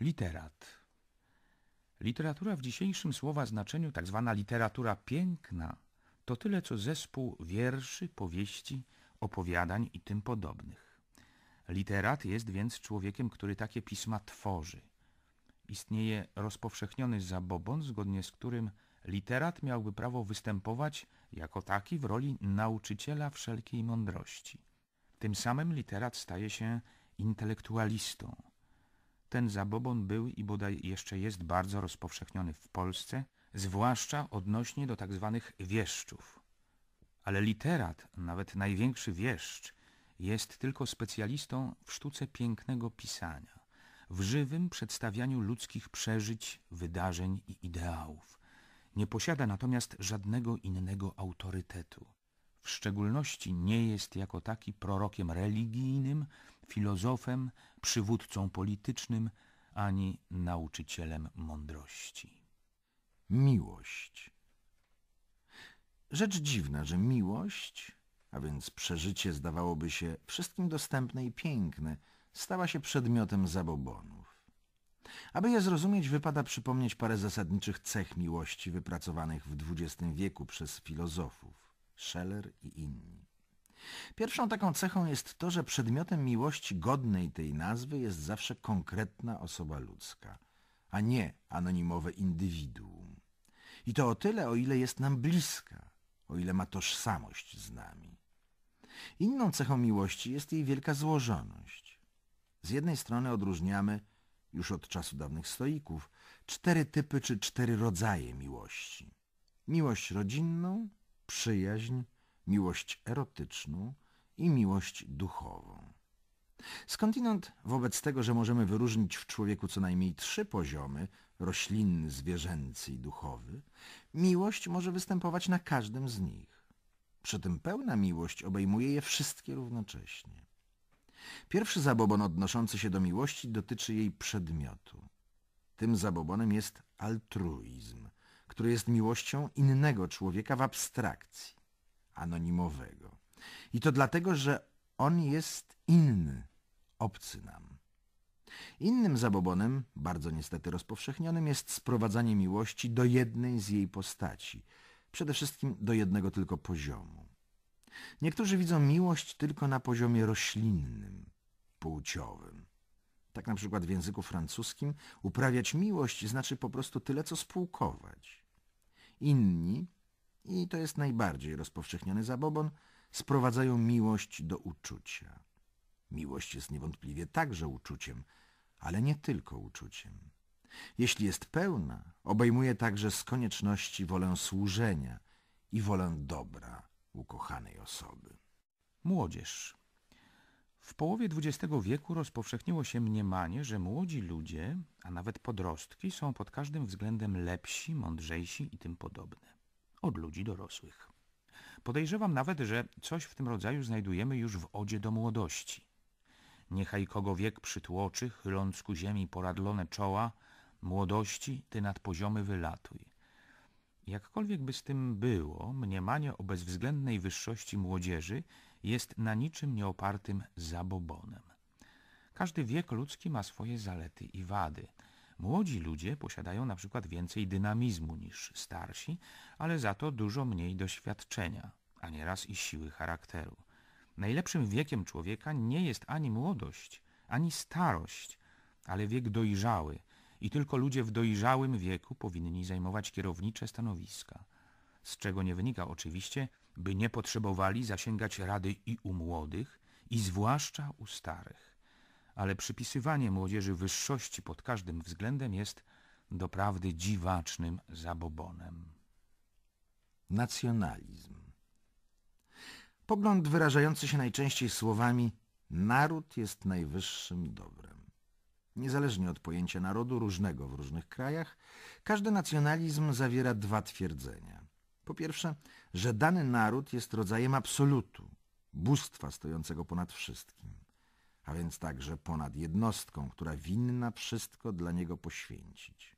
Literat. Literatura w dzisiejszym słowa znaczeniu, tak zwana literatura piękna, to tyle co zespół wierszy, powieści, opowiadań i tym podobnych. Literat jest więc człowiekiem, który takie pisma tworzy. Istnieje rozpowszechniony zabobon, zgodnie z którym literat miałby prawo występować jako taki w roli nauczyciela wszelkiej mądrości. Tym samym literat staje się intelektualistą ten zabobon był i bodaj jeszcze jest bardzo rozpowszechniony w Polsce, zwłaszcza odnośnie do tzw. Tak wieszczów. Ale literat, nawet największy wieszcz, jest tylko specjalistą w sztuce pięknego pisania, w żywym przedstawianiu ludzkich przeżyć, wydarzeń i ideałów. Nie posiada natomiast żadnego innego autorytetu w szczególności nie jest jako taki prorokiem religijnym, filozofem, przywódcą politycznym, ani nauczycielem mądrości. Miłość. Rzecz dziwna, że miłość, a więc przeżycie zdawałoby się wszystkim dostępne i piękne, stała się przedmiotem zabobonów. Aby je zrozumieć, wypada przypomnieć parę zasadniczych cech miłości wypracowanych w XX wieku przez filozofów. Scheller i inni. Pierwszą taką cechą jest to, że przedmiotem miłości godnej tej nazwy jest zawsze konkretna osoba ludzka, a nie anonimowe indywiduum. I to o tyle, o ile jest nam bliska, o ile ma tożsamość z nami. Inną cechą miłości jest jej wielka złożoność. Z jednej strony odróżniamy, już od czasu dawnych stoików, cztery typy czy cztery rodzaje miłości. Miłość rodzinną – przyjaźń, miłość erotyczną i miłość duchową. Skądinąd wobec tego, że możemy wyróżnić w człowieku co najmniej trzy poziomy roślinny, zwierzęcy i duchowy, miłość może występować na każdym z nich. Przy tym pełna miłość obejmuje je wszystkie równocześnie. Pierwszy zabobon odnoszący się do miłości dotyczy jej przedmiotu. Tym zabobonem jest altruizm – które jest miłością innego człowieka w abstrakcji, anonimowego. I to dlatego, że on jest inny, obcy nam. Innym zabobonem, bardzo niestety rozpowszechnionym, jest sprowadzanie miłości do jednej z jej postaci, przede wszystkim do jednego tylko poziomu. Niektórzy widzą miłość tylko na poziomie roślinnym, płciowym. Tak na przykład w języku francuskim uprawiać miłość znaczy po prostu tyle, co spółkować. Inni, i to jest najbardziej rozpowszechniony zabobon, sprowadzają miłość do uczucia. Miłość jest niewątpliwie także uczuciem, ale nie tylko uczuciem. Jeśli jest pełna, obejmuje także z konieczności wolę służenia i wolę dobra ukochanej osoby. Młodzież w połowie XX wieku rozpowszechniło się mniemanie, że młodzi ludzie, a nawet podrostki są pod każdym względem lepsi, mądrzejsi i tym podobne. Od ludzi dorosłych. Podejrzewam nawet, że coś w tym rodzaju znajdujemy już w odzie do młodości. Niechaj kogo wiek przytłoczy, chyląc ku ziemi poradlone czoła, młodości ty nad poziomy wylatuj. Jakkolwiek by z tym było, mniemanie o bezwzględnej wyższości młodzieży jest na niczym nieopartym zabobonem. Każdy wiek ludzki ma swoje zalety i wady. Młodzi ludzie posiadają na przykład więcej dynamizmu niż starsi, ale za to dużo mniej doświadczenia, a nieraz i siły charakteru. Najlepszym wiekiem człowieka nie jest ani młodość, ani starość, ale wiek dojrzały i tylko ludzie w dojrzałym wieku powinni zajmować kierownicze stanowiska, z czego nie wynika oczywiście, by nie potrzebowali zasięgać rady i u młodych, i zwłaszcza u starych. Ale przypisywanie młodzieży wyższości pod każdym względem jest doprawdy dziwacznym zabobonem. Nacjonalizm Pogląd wyrażający się najczęściej słowami naród jest najwyższym dobrem. Niezależnie od pojęcia narodu różnego w różnych krajach, każdy nacjonalizm zawiera dwa twierdzenia. Po pierwsze, że dany naród jest rodzajem absolutu, bóstwa stojącego ponad wszystkim, a więc także ponad jednostką, która winna wszystko dla niego poświęcić.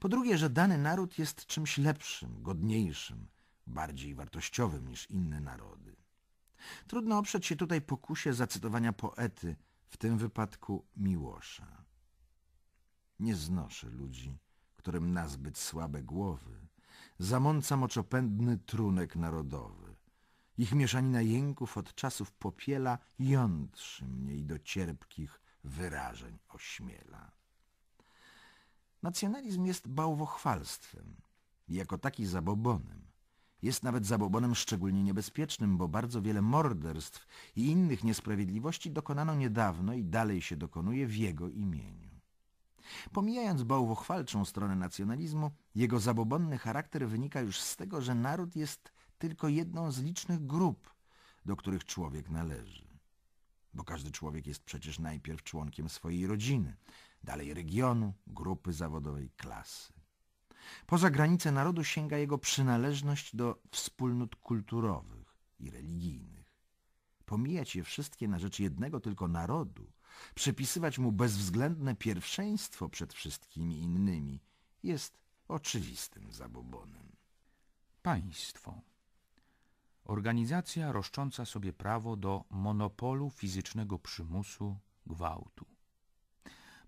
Po drugie, że dany naród jest czymś lepszym, godniejszym, bardziej wartościowym niż inne narody. Trudno oprzeć się tutaj pokusie zacytowania poety, w tym wypadku Miłosza. Nie znoszę ludzi, którym nazbyt słabe głowy zamąca moczopędny trunek narodowy. Ich mieszanina jęków od czasów popiela jątrzy mnie i do cierpkich wyrażeń ośmiela. Nacjonalizm jest bałwochwalstwem i jako taki zabobonem. Jest nawet zabobonem szczególnie niebezpiecznym, bo bardzo wiele morderstw i innych niesprawiedliwości dokonano niedawno i dalej się dokonuje w jego imieniu. Pomijając bałwochwalczą stronę nacjonalizmu, jego zabobonny charakter wynika już z tego, że naród jest tylko jedną z licznych grup, do których człowiek należy. Bo każdy człowiek jest przecież najpierw członkiem swojej rodziny, dalej regionu, grupy zawodowej, klasy. Poza granice narodu sięga jego przynależność do wspólnot kulturowych i religijnych pomijać je wszystkie na rzecz jednego tylko narodu, przypisywać mu bezwzględne pierwszeństwo przed wszystkimi innymi, jest oczywistym zabobonem. Państwo. Organizacja roszcząca sobie prawo do monopolu fizycznego przymusu, gwałtu.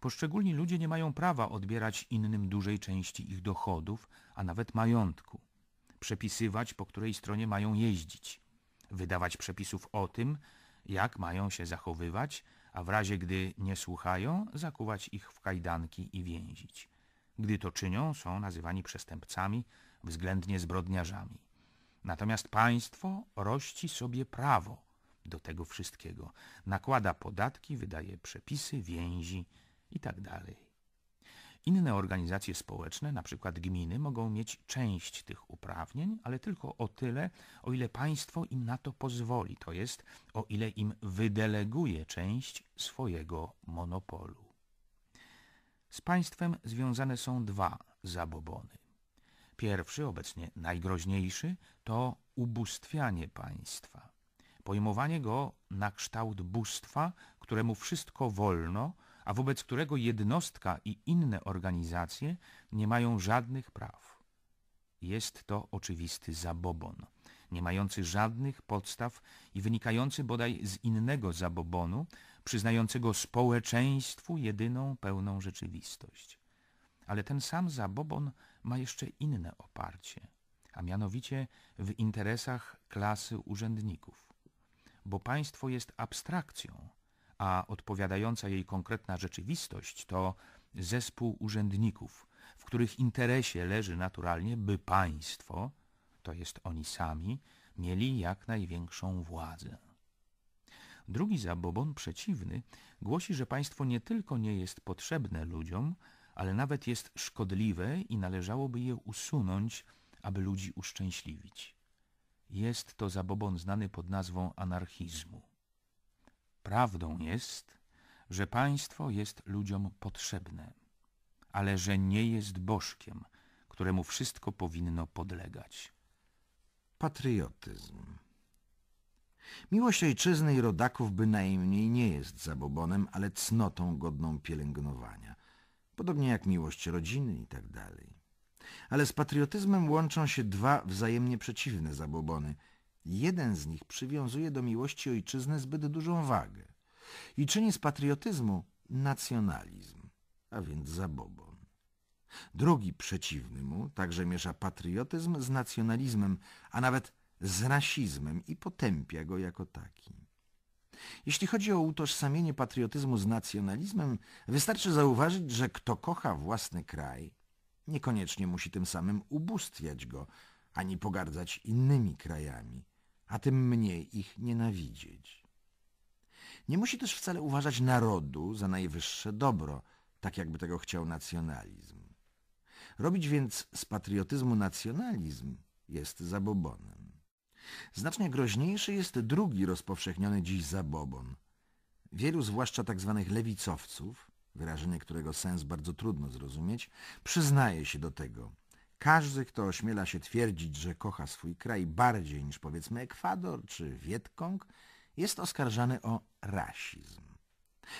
Poszczególni ludzie nie mają prawa odbierać innym dużej części ich dochodów, a nawet majątku, przepisywać, po której stronie mają jeździć – wydawać przepisów o tym, jak mają się zachowywać, a w razie gdy nie słuchają, zakuwać ich w kajdanki i więzić. Gdy to czynią, są nazywani przestępcami, względnie zbrodniarzami. Natomiast państwo rości sobie prawo do tego wszystkiego, nakłada podatki, wydaje przepisy, więzi itd. Tak inne organizacje społeczne, np. gminy, mogą mieć część tych uprawnień, ale tylko o tyle, o ile państwo im na to pozwoli, to jest o ile im wydeleguje część swojego monopolu. Z państwem związane są dwa zabobony. Pierwszy, obecnie najgroźniejszy, to ubóstwianie państwa. Pojmowanie go na kształt bóstwa, któremu wszystko wolno – a wobec którego jednostka i inne organizacje nie mają żadnych praw. Jest to oczywisty zabobon, nie mający żadnych podstaw i wynikający bodaj z innego zabobonu, przyznającego społeczeństwu jedyną pełną rzeczywistość. Ale ten sam zabobon ma jeszcze inne oparcie, a mianowicie w interesach klasy urzędników. Bo państwo jest abstrakcją, a odpowiadająca jej konkretna rzeczywistość to zespół urzędników, w których interesie leży naturalnie, by państwo, to jest oni sami, mieli jak największą władzę. Drugi zabobon przeciwny głosi, że państwo nie tylko nie jest potrzebne ludziom, ale nawet jest szkodliwe i należałoby je usunąć, aby ludzi uszczęśliwić. Jest to zabobon znany pod nazwą anarchizmu. Prawdą jest, że państwo jest ludziom potrzebne, ale że nie jest bożkiem, któremu wszystko powinno podlegać. Patriotyzm Miłość ojczyzny i rodaków bynajmniej nie jest zabobonem, ale cnotą godną pielęgnowania, podobnie jak miłość rodziny itd. Tak ale z patriotyzmem łączą się dwa wzajemnie przeciwne zabobony. Jeden z nich przywiązuje do miłości ojczyzny zbyt dużą wagę, i czyni z patriotyzmu nacjonalizm, a więc zabobon. Drugi przeciwny mu także miesza patriotyzm z nacjonalizmem, a nawet z rasizmem i potępia go jako taki. Jeśli chodzi o utożsamienie patriotyzmu z nacjonalizmem, wystarczy zauważyć, że kto kocha własny kraj, niekoniecznie musi tym samym ubóstwiać go, ani pogardzać innymi krajami, a tym mniej ich nienawidzieć. Nie musi też wcale uważać narodu za najwyższe dobro, tak jakby tego chciał nacjonalizm. Robić więc z patriotyzmu nacjonalizm jest zabobonem. Znacznie groźniejszy jest drugi rozpowszechniony dziś zabobon. Wielu, zwłaszcza tzw. Tak lewicowców, wyrażenie którego sens bardzo trudno zrozumieć, przyznaje się do tego. Każdy, kto ośmiela się twierdzić, że kocha swój kraj bardziej niż powiedzmy Ekwador czy Wietkong, jest oskarżany o rasizm.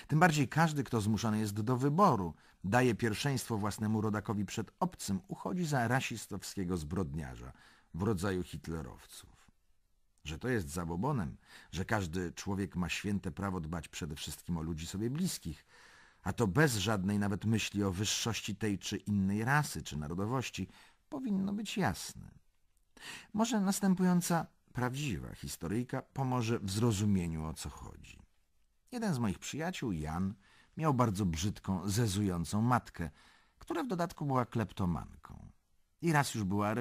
Tym bardziej każdy, kto zmuszony jest do wyboru, daje pierwszeństwo własnemu rodakowi przed obcym, uchodzi za rasistowskiego zbrodniarza w rodzaju hitlerowców. Że to jest zabobonem, że każdy człowiek ma święte prawo dbać przede wszystkim o ludzi sobie bliskich, a to bez żadnej nawet myśli o wyższości tej czy innej rasy czy narodowości, powinno być jasne. Może następująca prawdziwa historyjka pomoże w zrozumieniu o co chodzi. Jeden z moich przyjaciół, Jan, miał bardzo brzydką, zezującą matkę, która w dodatku była kleptomanką. I raz już była aresztowana.